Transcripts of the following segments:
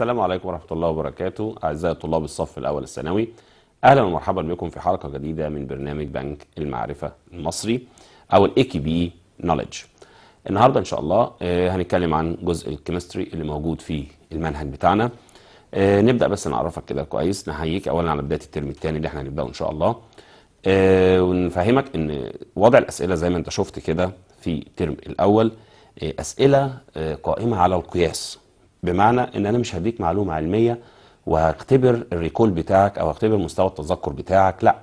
السلام عليكم ورحمة الله وبركاته أعزائي طلاب الصف الأول الثانوي أهلا ومرحبا بكم في حلقة جديدة من برنامج بنك المعرفة المصري أو كي بي نوليدج النهاردة إن شاء الله آه، هنتكلم عن جزء الكيمستري اللي موجود في المنهج بتاعنا آه، نبدأ بس نعرفك كده كويس نحييك أولا على بداية الترم الثاني اللي احنا هنبدأه إن شاء الله آه، ونفهمك إن وضع الأسئلة زي ما أنت شفت كده في الترم الأول أسئلة قائمة على القياس بمعنى ان انا مش هديك معلومه علميه وهختبر الريكول بتاعك او هختبر مستوى التذكر بتاعك لا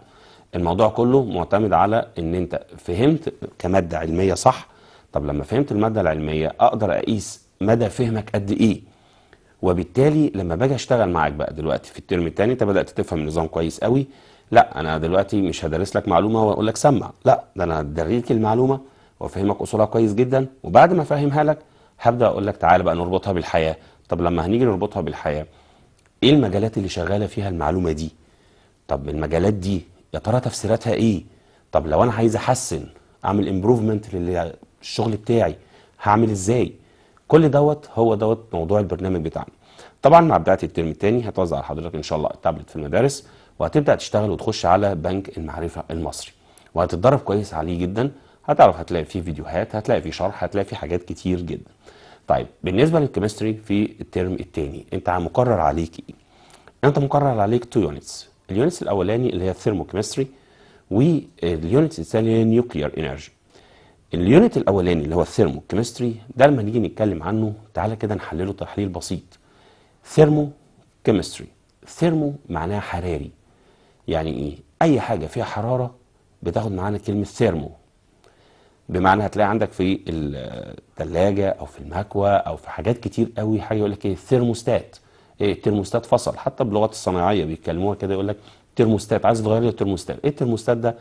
الموضوع كله معتمد على ان انت فهمت كماده علميه صح طب لما فهمت الماده العلميه اقدر اقيس مدى فهمك قد ايه وبالتالي لما باجي اشتغل معاك بقى دلوقتي في الترم الثاني انت بدات تفهم النظام كويس قوي لا انا دلوقتي مش هدرس لك معلومه واقول لك سمع لا ده انا هدريك المعلومه وافهمك اصولها كويس جدا وبعد ما افهمها لك هبدا اقول لك تعالى بقى نربطها بالحياه طب لما هنيجي نربطها بالحياه ايه المجالات اللي شغاله فيها المعلومه دي طب المجالات دي يا ترى تفسيراتها ايه طب لو انا عايز احسن اعمل امبروفمنت للشغل بتاعي هعمل ازاي كل دوت هو دوت موضوع البرنامج بتاعنا طبعا مع بدايه الترم الثاني هتوزع على حضرتك ان شاء الله التابلت في المدارس وهتبدا تشتغل وتخش على بنك المعرفه المصري وهتتدرب كويس عليه جدا هتعرف هتلاقي فيه فيديوهات هتلاقي فيه شرح هتلاقي فيه حاجات كتير جدا طيب بالنسبه للكيمستري في الترم الثاني انت مقرر عليك ايه انت مقرر عليك تو يونتس اليونتس الاولاني اللي هي الثيرموكيمستري واليونت الثاني هي نيوكليير انرجي اليونت الاولاني اللي هو الثيرموكيمستري ده لما نيجي نتكلم عنه تعالى كده نحلله تحليل بسيط ثيرمو كيمستري ثيرمو معناها حراري يعني ايه اي حاجه فيها حراره بتاخد معانا كلمه ثيرمو بمعنى هتلاقي عندك في الثلاجه او في المكوى او في حاجات كتير قوي حاجه يقول لك ايه ثيرموستات ايه الترموستات فصل حتى باللغات الصناعيه بيتكلموها كده يقول لك ترموستات عايز تغير لي الترموستات ايه الترموستات ده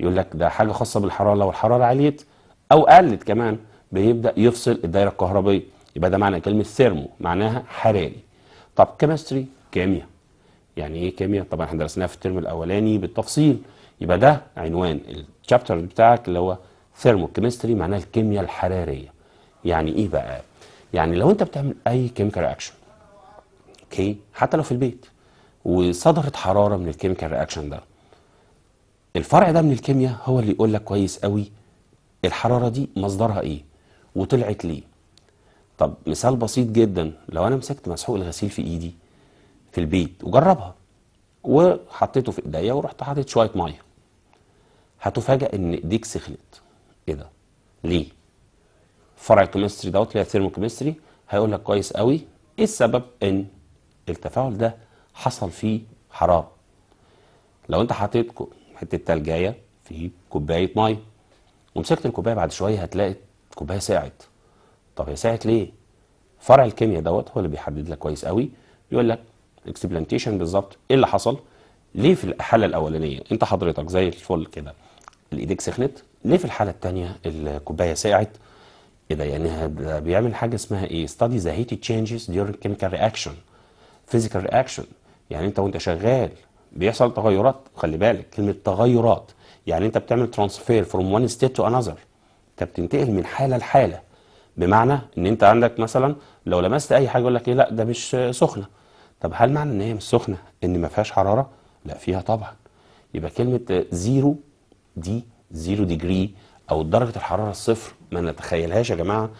يقول لك ده حاجه خاصه بالحراره لو الحراره عليت او قلت كمان بيبدا يفصل الدايره الكهربائيه يبقى ده معنى كلمه ثيرمو معناها حراري طب كيمستري كيمياء يعني ايه كيمياء طبعا احنا درسناها في الترم الاولاني بالتفصيل يبقى ده عنوان التشابتر بتاعك اللي هو ثيرموكيمستري معناها الكيمياء الحراريه يعني ايه بقى يعني لو انت بتعمل اي كيميكال رياكشن اوكي حتى لو في البيت وصدرت حراره من الكيميكال رياكشن ده الفرع ده من الكيمياء هو اللي يقول لك كويس قوي الحراره دي مصدرها ايه وطلعت ليه طب مثال بسيط جدا لو انا مسكت مسحوق الغسيل في ايدي في البيت وجربها وحطيته في ايديا ورحت حاطط شويه ميه هتفاجئ ان ايديك سخنت كده ليه فرع الكيمستري دوت اللي هي الثيرموكيمستري هيقول لك كويس قوي ايه السبب ان التفاعل ده حصل فيه حراره لو انت حطيت حته جايه في كوبايه ميه ومسكت الكوبايه بعد شويه هتلاقي الكوبايه ساعت طب هي ساعت ليه فرع الكيمياء دوت هو اللي بيحدد لك كويس قوي يقول لك اكسبلانتيشن بالظبط ايه اللي حصل ليه في الحاله الاولانيه انت حضرتك زي الفل كده الايديك سخنت ليه في الحالة التانية الكوباية ساعت ايه ده يعني بيعمل حاجة اسمها ايه study the heat changes during chemical reaction physical reaction يعني انت وانت شغال بيحصل تغيرات خلي بالك كلمة تغيرات يعني انت بتعمل ترانسفير from one state to another انت بتنتقل من حالة لحالة بمعنى ان انت عندك مثلا لو لمست اي حاجة يقول لك ايه لا ده مش سخنة طب هل معنى ان هي مش سخنة ان ما فيهاش حرارة لا فيها طبعا يبقى كلمة زيرو دي زيرو ديجري او درجه الحراره الصفر ما نتخيلهاش يا جماعه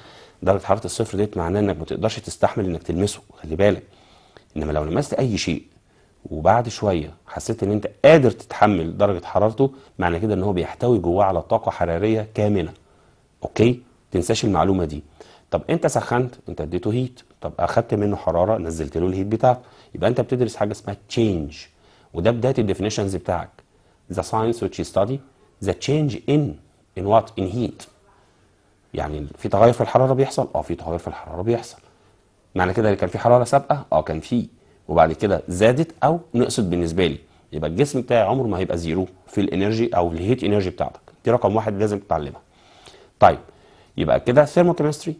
درجه حراره الصفر ديت معناه انك ما تقدرش تستحمل انك تلمسه خلي بالك انما لو لمست اي شيء وبعد شويه حسيت ان انت قادر تتحمل درجه حرارته معنى كده ان هو بيحتوي جواه على طاقه حراريه كامله اوكي تنساش المعلومه دي طب انت سخنت انت اديته هيت طب اخدت منه حراره نزلت له الهيت بتاعته يبقى انت بتدرس حاجه اسمها تشينج وده بدايه الديفينيشنز بتاعك ذا ساينس which you study ذا تشينج ان ان وات ان هيت يعني في تغير في الحراره بيحصل اه في تغير في الحراره بيحصل معنى كده كان في حراره سابقه اه كان في وبعد كده زادت او نقصت بالنسبه لي يبقى الجسم بتاعي عمره ما هيبقى زيرو في الانرجي او الهيت انرجي بتاعتك دي رقم واحد لازم تتعلمها طيب يبقى كده الثيرموكيمستري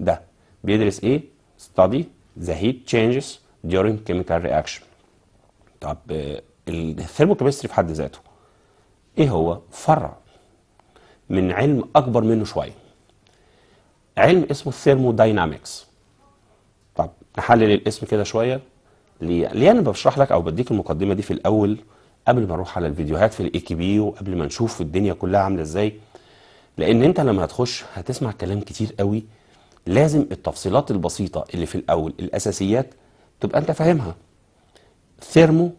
ده بيدرس ايه ستادي ذا هيت تشينجز ديورينج كيميكال رياكشن طب آه، الثيرموكيمستري في حد ذاته ايه هو فرع من علم اكبر منه شويه علم اسمه الثيرموداينامكس طب نحلل الاسم كده شويه ليه ليه انا بشرح لك او بديك المقدمه دي في الاول قبل ما نروح على الفيديوهات في الاي كي بي وقبل ما نشوف الدنيا كلها عامله ازاي لان انت لما هتخش هتسمع كلام كتير قوي لازم التفصيلات البسيطه اللي في الاول الاساسيات تبقى انت فاهمها ثيرمو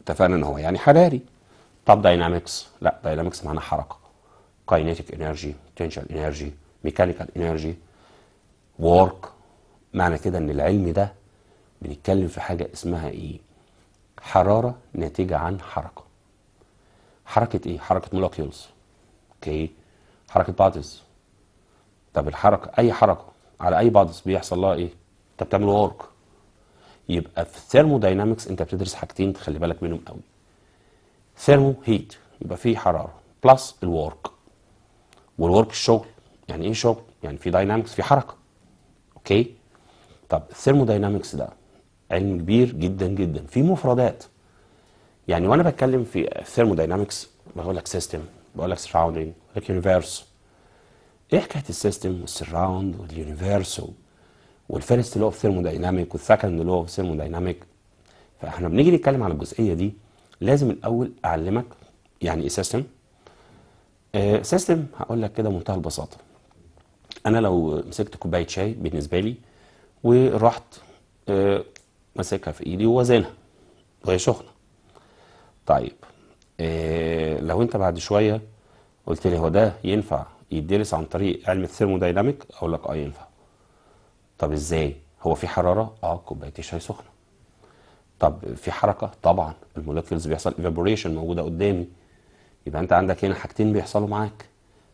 اتفقنا ان هو يعني حراري طب داينامكس لا داينامكس معناها حركه كاينيتيك انرجي بوتنشال انرجي ميكانيكال انرجي وورك معنى كده ان العلم ده بنتكلم في حاجه اسمها ايه حراره ناتجه عن حركه حركه ايه حركه مولكيولز اوكي حركه بادز طب الحركه اي حركه على اي بادز بيحصل لها ايه انت بتعمل وورك يبقى في الثيرموداينامكس انت بتدرس حاجتين تخلي بالك منهم قوي ثيرمو هيت يبقى فيه حراره بلس الورك والورك الشغل يعني ايه شغل يعني في داينامكس في حركه اوكي طب الثيرموداينامكس ده علم كبير جدا جدا في مفردات يعني وانا بتكلم في الثيرموداينامكس بقول لك سيستم بقول لك سراوندينج بقول لك يونيفيرس ايه حكايه السيستم والسراوند واليونيفيرس والفيرست لو اوف ثيرمودايناميك والسكند لو اوف ثيرمودايناميك فاحنا بنيجي نتكلم على الجزئيه دي لازم الاول اعلمك يعني ايه سيستم آه سيستم هقول لك كده بمنتهى البساطه انا لو مسكت كوبايه شاي بالنسبه لي ورحت آه ماسكها في ايدي ووزنها وهي سخنه طيب آه لو انت بعد شويه قلت لي هو ده ينفع يدرس عن طريق علم الثيرمودايناميك اقول لك اه ينفع طب ازاي هو في حراره اه كوبايه الشاي سخنه طب في حركه طبعا المولكيولز بيحصل ايفابوريشن موجوده قدامي يبقى انت عندك هنا حاجتين بيحصلوا معاك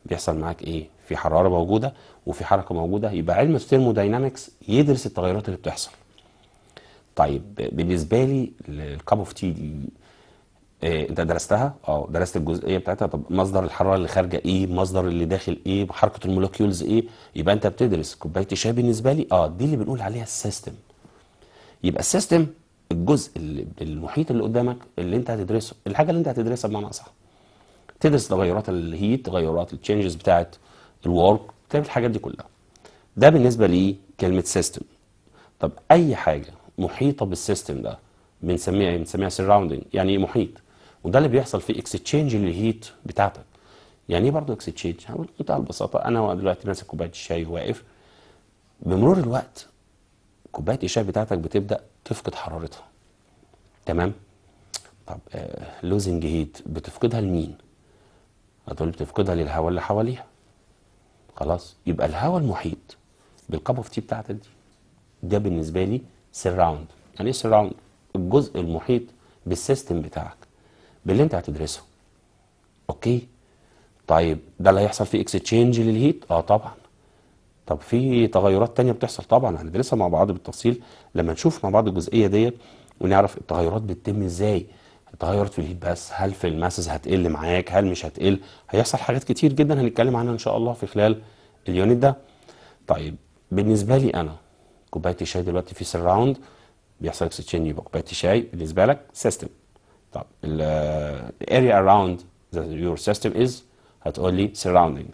بيحصل معاك ايه في حراره موجوده وفي حركه موجوده يبقى علم الثيرموداينامكس يدرس التغيرات اللي بتحصل طيب بالنسبه لي الكاب اوف تي دي إيه انت درستها اه درست الجزئيه بتاعتها طب مصدر الحراره اللي خارجه ايه مصدر اللي داخل ايه حركه المولكيولز ايه يبقى انت بتدرس كوبايه الشاي بالنسبه لي اه دي اللي بنقول عليها السيستم يبقى السيستم الجزء المحيط اللي قدامك اللي انت هتدرسه الحاجه اللي انت هتدرسها بمعنى اصح تدرس تغيرات الهيت تغيرات التشنجز بتاعه الورك تعمل الحاجات دي كلها ده بالنسبه لكلمه سيستم طب اي حاجه محيطه بالسيستم ده بنسميها ايه بنسميها سراوندنج يعني ايه محيط وده اللي بيحصل في اكستشينج للهيت بتاعتك يعني ايه برضه اكستشينج هقول بمنتهى البساطه انا دلوقتي ماسك كوبايه الشاي واقف بمرور الوقت كوبايه الشاي بتاعتك بتبدا تفقد حرارتها تمام طب آه، لوزنج هيت بتفقدها لمين هتقول بتفقدها للهواء اللي حواليها خلاص يبقى الهواء المحيط بالكاب اوف تي بتاعتك دي ده بالنسبه لي سراوند يعني ايه سراوند الجزء المحيط بالسيستم بتاعك باللي انت هتدرسه اوكي طيب ده اللي هيحصل فيه اكستشينج للهيت اه طبعا طب في تغيرات تانية بتحصل طبعا هندرسها مع بعض بالتفصيل لما نشوف مع بعض الجزئيه ديت ونعرف التغيرات بتتم ازاي تغيرت في الهيت بس هل في الماسز هتقل معاك هل مش هتقل هيحصل حاجات كتير جدا هنتكلم عنها ان شاء الله في خلال اليونت ده طيب بالنسبه لي انا كوبايه الشاي دلوقتي في سراوند بيحصل اكسشين يبقى كوبايه الشاي بالنسبه لك سيستم طب الاريا اراوند يور سيستم از هتقول لي سراوندنج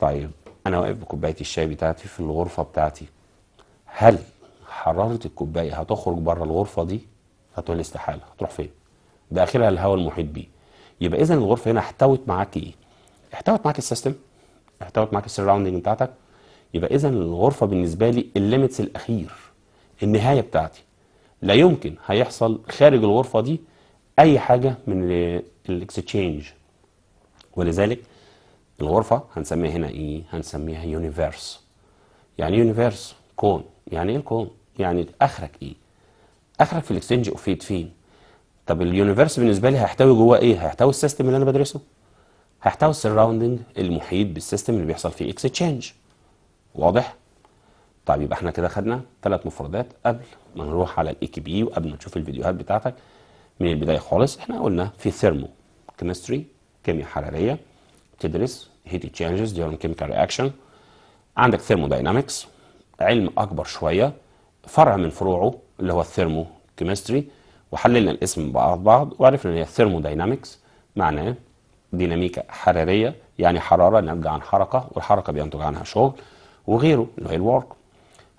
طيب انا واقف بكوبايه الشاي بتاعتي في الغرفه بتاعتي هل حراره الكوبايه هتخرج بره الغرفه دي هتقول استحاله هتروح فين ده اخرها الهواء المحيط بيه يبقى اذا الغرفه هنا احتوت معاك ايه احتوت معاك السيستم احتوت معاك السراوندنج بتاعتك يبقى اذا الغرفه بالنسبه لي الليميتس الاخير النهايه بتاعتي لا يمكن هيحصل خارج الغرفه دي اي حاجه من الاكستشينج ولذلك الغرفة هنسميها هنا e، يعني إيه؟ هنسميها يونيفيرس يعني يونيفيرس كون يعني إيه الكون؟ يعني آخرك إيه؟ آخرك في الاكسنج أوف فيت فين؟ طب اليونيفيرس بالنسبة لي هيحتوي جواه إيه؟ هيحتوي السيستم اللي أنا بدرسه هيحتوي السراوندنج المحيط بالسيستم اللي بيحصل فيه اكسنج واضح؟ طيب يبقى احنا كده خدنا ثلاث مفردات قبل ما نروح على الاي كي بي وقبل ما نشوف الفيديوهات بتاعتك من البدايه خالص احنا قلنا في ثيرمو كيمستري كيمياء حراريه تدرس هيت تشينجز during chemical رياكشن عندك ثيرموداينامكس علم اكبر شويه فرع من فروعه اللي هو الثيرمو كيمستري وحللنا الاسم بعض بعض وعرفنا ان هي الثيرموداينامكس معناه ديناميكا حراريه يعني حراره ناتجه عن حركه والحركه بينتج عنها شغل وغيره اللي هي الورك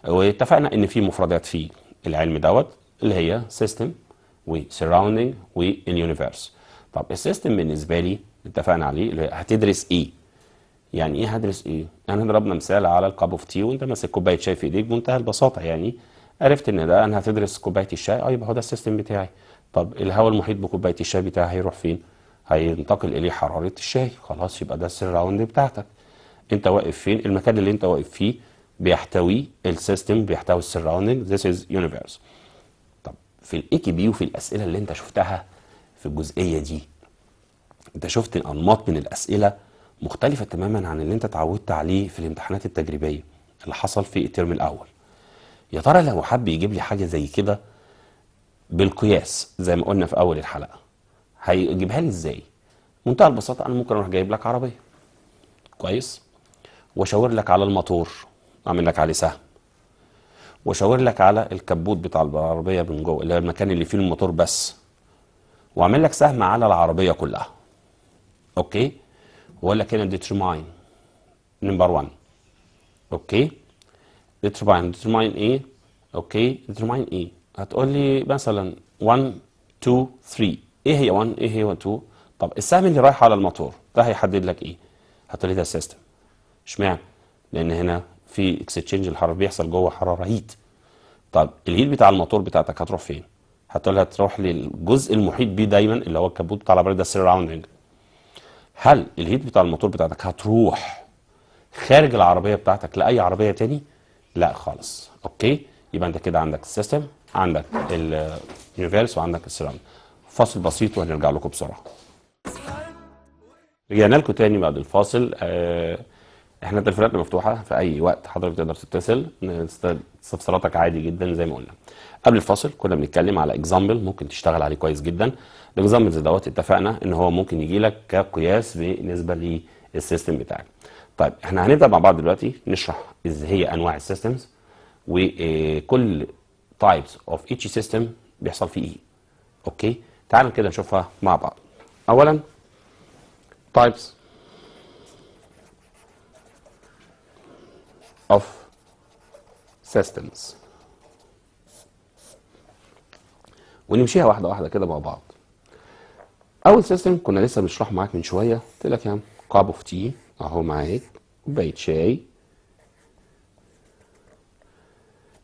واتفقنا ان في مفردات في العلم دوت اللي هي سيستم وسراوندينج واليونيفيرس طب السيستم بالنسبه لي اتفقنا عليه اللي هتدرس ايه يعني ايه هدرس ايه يعني انا ضربنا مثال على الكاب اوف تي وانت ماسك كوبايه شاي في ايديك بمنتهى البساطه يعني عرفت ان ده انا هتدرس كوبايه الشاي اه أيوة، يبقى هو ده السيستم بتاعي طب الهواء المحيط بكوبايه الشاي بتاعي هيروح فين هينتقل اليه حراره الشاي خلاص يبقى ده السراوند بتاعتك انت واقف فين المكان اللي انت واقف فيه بيحتوي السيستم بيحتوي السراوندنج ذس از يونيفرس طب في الاي كي بي وفي الاسئله اللي انت شفتها في الجزئيه دي انت شفت انماط من الاسئله مختلفه تماما عن اللي انت اتعودت عليه في الامتحانات التجريبيه اللي حصل في الترم الاول يا ترى لو حب يجيب لي حاجه زي كده بالقياس زي ما قلنا في اول الحلقه هيجيبها لي ازاي منتهى البساطه انا ممكن اروح جايب لك عربيه كويس واشاور لك على الموتور اعمل لك عليه سهم واشاور لك على الكبوت بتاع العربيه من جوه اللي هو المكان اللي فيه الموتور بس واعمل لك سهم على العربيه كلها اوكي ولا كان ديترماين نمبر 1 اوكي ديترماين ديترماين ايه اوكي ديترماين ايه هتقول لي مثلا 1 2 3 ايه هي 1 ايه هي 2 طب السهم اللي رايح على الموتور ده هيحدد لك ايه هتقول لي ده السيستم اشمعنى لان هنا في اكستشينج الحراره بيحصل جوه حراره هيت طب الهيت بتاع الموتور بتاعتك هتروح فين هتقول لي هتروح للجزء المحيط بيه دايما اللي هو الكبوت بتاع البريد ده السراوندنج هل الهيت بتاع الموتور بتاعتك هتروح خارج العربيه بتاعتك لاي عربيه تاني لا خالص اوكي يبقى انت كده عندك السيستم عندك اليونيفيرس وعندك السيرام فاصل بسيط وهنرجع لكم بسرعه رجعنا لكم تاني بعد الفاصل آه احنا تليفوناتنا مفتوحه في اي وقت حضرتك تقدر تتصل استفساراتك عادي جدا زي ما قلنا قبل الفاصل كنا بنتكلم على اكزامبل ممكن تشتغل عليه كويس جدا الاكزامبلز دوت اتفقنا ان هو ممكن يجي لك كقياس بالنسبه للسيستم بتاعك طيب احنا هنبدا مع بعض دلوقتي نشرح ازاي هي انواع السيستمز وكل تايبس اوف ايتش سيستم بيحصل فيه ايه اوكي تعال كده نشوفها مع بعض اولا تايبس of systems ونمشيها واحدة واحدة كده مع بعض أول سيستم كنا لسه بنشرحه معاك من شوية قلت لك يا عم كاب اوف تي أهو معاك كوباية شاي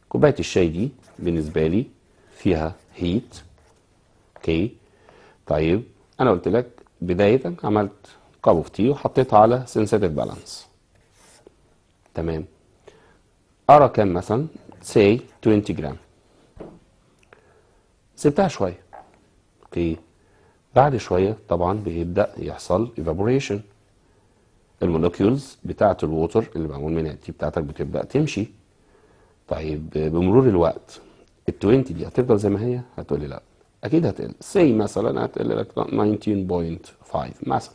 كوباية الشاي دي بالنسبة لي فيها هيت اوكي طيب أنا قلت لك بداية عملت كاب اوف تي وحطيتها على سنسيتيف بالانس تمام أرى كام مثلا say 20 جرام سبتها شوية اوكي بعد شوية طبعا بيبدأ يحصل evaporation المولوكيولز بتاعة الووتر اللي معمول منها دي بتاعتك بتبدأ تمشي طيب بمرور الوقت ال 20 دي هتفضل زي ما هي هتقول لي لا اكيد هتقل سي مثلا هتقل لك 19.5 مثلا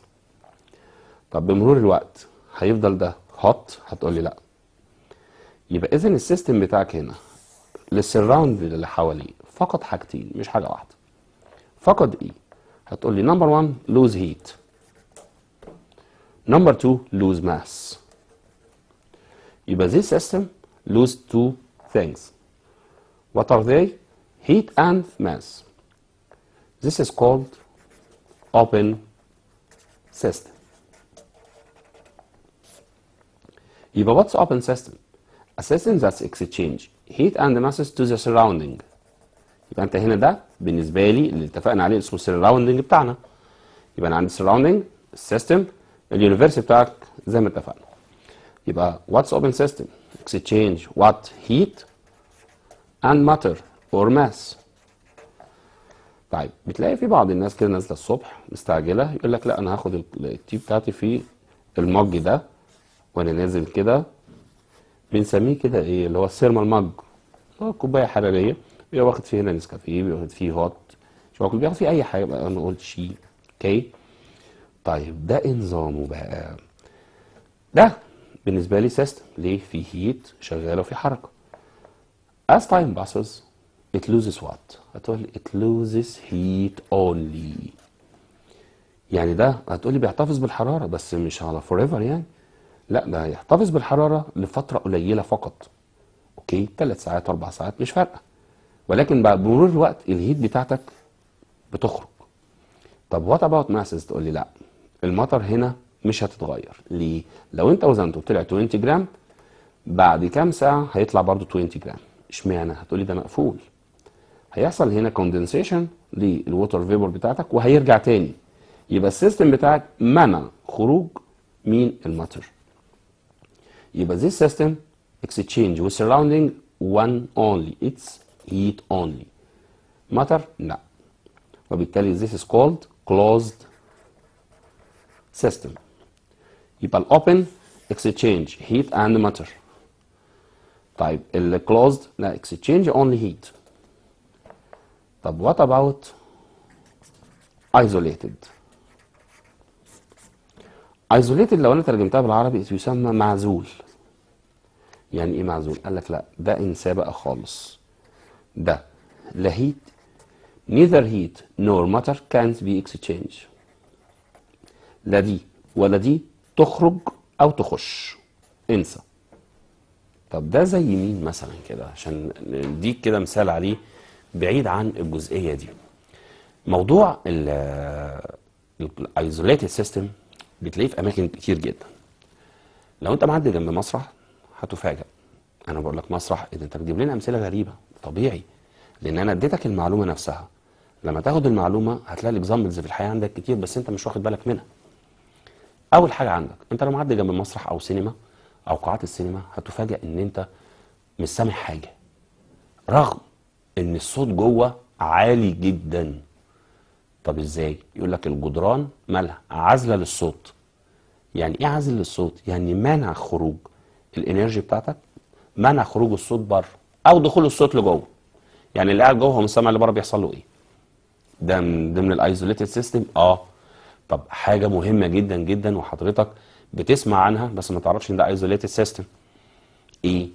طب بمرور الوقت هيفضل ده هوت هتقول لي لا يبقى اذا السيستم بتاعك هنا للسراوند اللي حواليه فقد حاجتين مش حاجه واحده فقد ايه هتقول لي نمبر 1 لوز هيت نمبر 2 لوز ماس يبقى this system lose two things what are they heat and mass this is called open system يبقى what's open system assessing that exchange heat and masses to the surrounding يبقى انت هنا ده بالنسبه لي اللي اتفقنا عليه اسمه surrounding بتاعنا يبقى انا عندي surrounding system اليونيفرس بتاعك زي ما اتفقنا يبقى what's open system exchange what heat and matter or mass طيب بتلاقي في بعض الناس كده نازله الصبح مستعجله يقول لك لا انا هاخد التي بتاعتي في المج ده وانا نازل كده بنسميه كده ايه اللي هو السيرمال اللي هو كوبايه حراريه بيبقى واخد فيه هنا نسكافيه بيبقى واخد فيه هوت شوكليت بياخد فيه اي حاجه بقى قلت نقولش اوكي طيب ده نظامه بقى ده بالنسبه لي سيستم ليه في هيت شغاله وفي حركه as time passes it loses what هتقول it loses heat only يعني ده هتقولي بيحتفظ بالحراره بس مش على forever يعني لا ده هيحتفظ بالحراره لفتره قليله فقط اوكي ثلاث ساعات اربع ساعات مش فارقه ولكن بعد مرور الوقت الهيت بتاعتك بتخرج طب وات اباوت ماسز تقول لي لا المطر هنا مش هتتغير ليه لو انت وزنته طلع 20 جرام بعد كام ساعه هيطلع برده 20 جرام اشمعنى لي ده مقفول هيحصل هنا كوندنسيشن للووتر فيبر بتاعتك وهيرجع تاني يبقى السيستم بتاعك منع خروج مين المطر يبقى this system exchange with surrounding one only it's heat only matter tell وبالتالي this is called closed system يبقى open exchange heat and matter طيب ال closed لا exchange only heat طب what about isolated ايزوليتد لو انا ترجمتها بالعربي يسمى معزول يعني ايه معزول قال لك لا ده بقى خالص ده لا هيت نيذر هيت نور ماتر كانت بي اكسشينج لا دي ولا دي تخرج او تخش انسى طب ده زي مين مثلا كده عشان نديك كده مثال عليه بعيد عن الجزئيه دي موضوع الايزوليتد سيستم بتلاقيه في اماكن كتير جدا لو انت معدي جنب مسرح هتفاجئ انا بقول لك مسرح اذا انت بتجيب لنا امثله غريبه طبيعي لان انا اديتك المعلومه نفسها لما تاخد المعلومه هتلاقي اكزامبلز في الحياه عندك كتير بس انت مش واخد بالك منها اول حاجه عندك انت لو معدي جنب مسرح او سينما او قاعات السينما هتفاجئ ان انت مش سامع حاجه رغم ان الصوت جوه عالي جدا طب ازاي يقول لك الجدران مالها عازله للصوت يعني ايه عازل للصوت يعني منع خروج الانرجي بتاعتك منع خروج الصوت بره او دخول الصوت لجوه يعني اللي قاعد جوه هو مش سامع اللي بره بيحصل له ايه ده من ضمن الايزوليتد سيستم اه طب حاجه مهمه جدا جدا وحضرتك بتسمع عنها بس ما تعرفش ان ده ايزوليتد سيستم ايه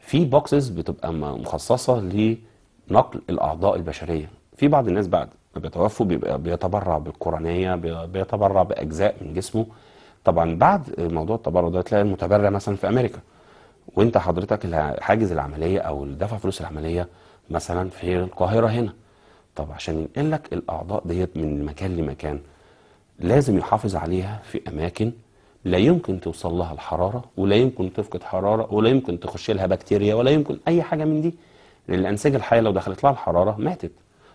في بوكسز بتبقى مخصصه لنقل الاعضاء البشريه في بعض الناس بعد بيتوفوا بيبقى بيتبرع بالقرنيه بيتبرع باجزاء من جسمه طبعا بعد موضوع التبرع ده تلاقي المتبرع مثلا في امريكا وانت حضرتك حاجز العمليه او اللي دفع فلوس العمليه مثلا في القاهره هنا طب عشان ينقل لك الاعضاء ديت من مكان لمكان لازم يحافظ عليها في اماكن لا يمكن توصل لها الحراره ولا يمكن تفقد حراره ولا يمكن تخش لها بكتيريا ولا يمكن اي حاجه من دي لان الانسجه الحيه لو دخلت لها الحراره ماتت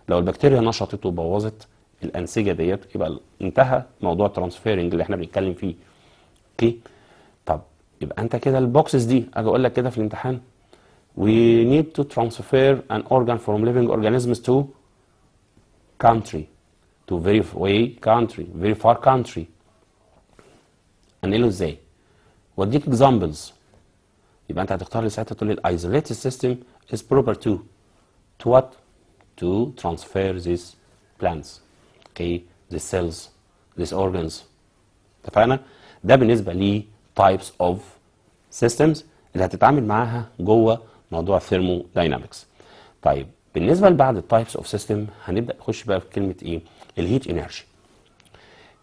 لو البكتيريا نشطت وبوظت الانسجه ديت يبقى انتهى موضوع الترانسفيرنج اللي احنا بنتكلم فيه اوكي طب يبقى انت كده البوكسز دي اجي اقول لك كده في الامتحان وي نيد تو ترانسفير ان اورجان فروم ليفنج اورجانيزمز تو country تو فيري واي country فيري فار country انقله ازاي واديك اكزامبلز يبقى انت هتختار لي ساعتها تقول لي الايزوليتد سيستم از بروبر تو تو وات to transfer these plants okay the cells these organs اتفقنا ده بالنسبه لي types of systems اللي هتتعامل معاها جوه موضوع الثيرمو داينامكس طيب بالنسبه لبعض التايبس اوف سيستم هنبدا نخش بقى في كلمه ايه الهيت انرجي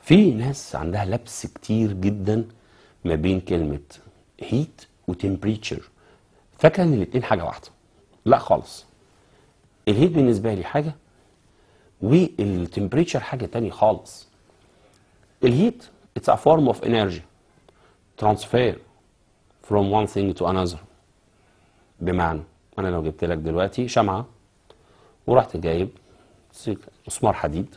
في ناس عندها لبس كتير جدا ما بين كلمه هيت وتمبريتشر فاكره ان الاثنين حاجه واحده لا خالص الهيت بالنسبة لي حاجة والتمبريتشر حاجة تانية خالص الهيت اتس ا فورم اوف انرجي ترانسفير فروم وان ثينج تو انذر بمعنى انا لو جبت لك دلوقتي شمعة ورحت جايب مسمار حديد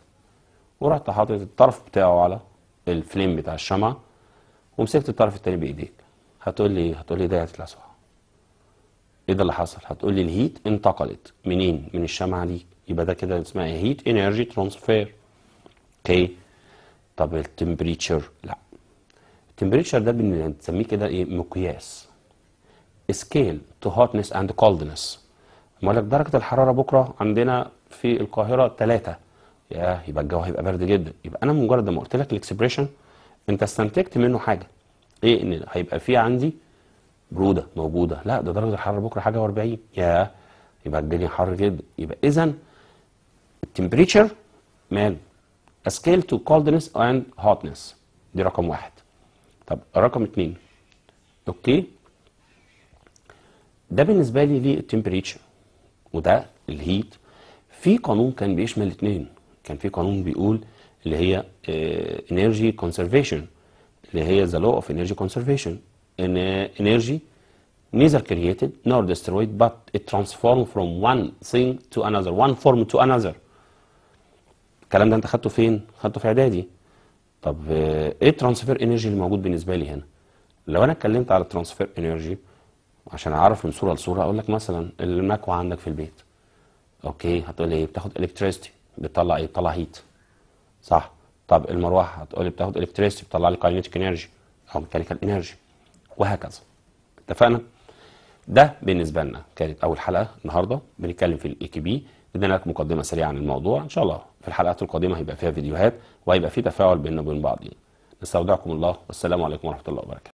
ورحت حاطط الطرف بتاعه على الفليم بتاع الشمعة ومسكت الطرف التاني بايديك هتقول لي هتقول لي ده هيطلع صح ايه ده اللي حصل هتقول لي الهيت انتقلت منين من الشمعه دي يبقى ده كده اسمها هيت انرجي ترانسفير اوكي طب التمبريتشر لا التمبريتشر ده بنسميه كده ايه مقياس سكيل تو هوتنس اند كولدنس لك درجه الحراره بكره عندنا في القاهره ثلاثه. ياه يبقى الجو هيبقى برد جدا يبقى انا مجرد ما قلت لك الاكسبريشن انت استنتجت منه حاجه ايه ان هيبقى في عندي بروده موجوده لا ده درجه الحراره بكره حاجه و40 يا يبقى الدنيا حر جدا يبقى اذا التمبريتشر مال اسكيل تو كولدنس اند هوتنس دي رقم واحد طب رقم اثنين اوكي ده بالنسبه لي للتمبريتشر وده الهيت في قانون كان بيشمل الاثنين كان في قانون بيقول اللي هي انرجي آه، كونسرفيشن اللي هي ذا لو اوف انرجي كونسرفيشن energy neither created nor destroyed, but it transformed from one thing to another, one form to another. الكلام ده انت خدته فين؟ خدته في اعدادي. طب آه، ايه الترانسفير انرجي اللي موجود بالنسبه لي هنا؟ لو انا اتكلمت على الترانسفير انرجي عشان اعرف من صوره لصوره اقول لك مثلا المكوى عندك في البيت. اوكي هتقول ايه؟ بتاخد الكتريستي بتطلع ايه؟ بتطلع هيت. صح؟ طب المروحه هتقول لي إيه؟ بتاخد الكتريستي بتطلع لي كاينيتيك انرجي او ميكانيكال انرجي. وهكذا اتفقنا ده بالنسبه لنا كانت اول حلقه النهارده بنتكلم في الاي كي بي ادينا لك مقدمه سريعه عن الموضوع ان شاء الله في الحلقات القادمه هيبقى فيها فيديوهات وهيبقى في تفاعل بيننا وبين بعض نستودعكم الله والسلام عليكم ورحمه الله وبركاته